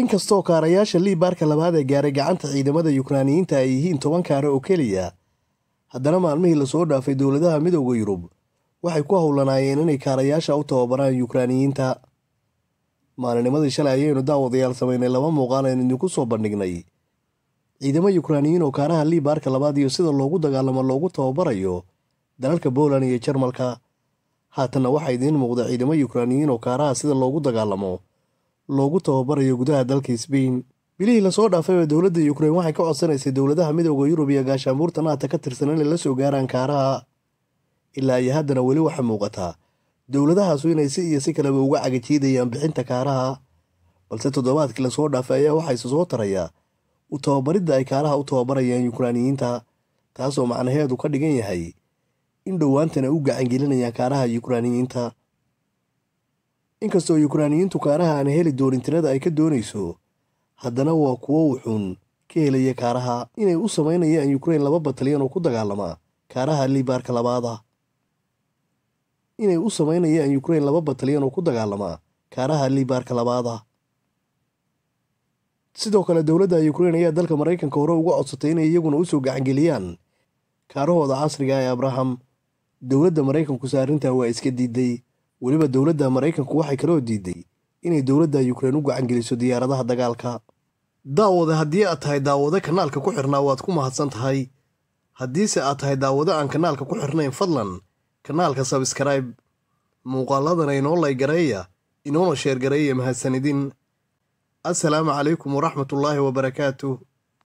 inkastoo kaarayaasha lii baarka labaad ee gaaray gacanta ciidamada yukraaniyiinta ay yihiin toban kaara oo keliya haddana maalmihii lasoo dhaafay dowladaha midooda yurub waxay ku howlanaayeen inay kaarayaasha u tababaraan yukraaniyiinta maalinimadii shalay ayaynu daawadayaal samaynay laba muuqaal aynu idinku soo bandhignay ciidamo yukraaniyiin oo kaaraha lii baarka labaad iyo sida loogu dagaalamo loogu tababarayo dalalka booland iyo jarmalka haatanna waxaa idiin muuqda ciidamo yukraaniyiin oo kaaraha sida loogu dagaalamo loogu tababarayo gudaha dalka sbain bilihii lasoo dhaafay dowladda Ukraine waxay ka codsanaysay dowladaha midooda Yurub iyo gaashaanbuurta naata ka tirsan inay la soo gaaraan kaaraha ilaa iyo haddana weli waxa muuqataa dowladahaasu inay si iyo si kaleba uga cagajiidayaan bixinta kaaraha balse toddobaadkii lasoo dhaafay ayaa waxaa isa soo tarayaa u tababaridda ay kaaraha u tababarayaan yukraaniyiinta taasoo macnaheedu ka dhigan yahay in dhowaantana u gacangelinayaan kaaraha yukraaniyiinta inkastoo yukraaniyiintu kaaraha aan heli doonin tirada ay ka doonayso haddana waa kuwo wuxuun ka helaya kaaraha inay u samaynayaan yukrain laba batalyan oo ku dagaalama kaaraha liibaarka labaada inay u samaynayaan yukrain laba batalyan oo ku dagaalama kaaraha liibaarka labaada sidoo kale dowladda yukrain ayaa dalka maraykanka hore uga codsatay inay iyaguna usoo gacangeliyaan kaarahooda casriga ah ee abraham dowladda maraykankusa arrintaa waa iska diiday weliba dowladda maraykanku waxay kaloo diiday inay dowladda yukrain u gacangeliso diyaaradaha dagaalka daawada haddii aad tahay daawado kanaalka ku xirnaa waad ku mahadsan tahay haddiise aad tahay daawado aan kanaalka ku xirnayn fadlan kanaalka sabskraibe muuqaaladana inoo laygareeya inoona sheergareeya mahadsanidin assalaamu calaykum waraxmatullaahi wabarakaatuh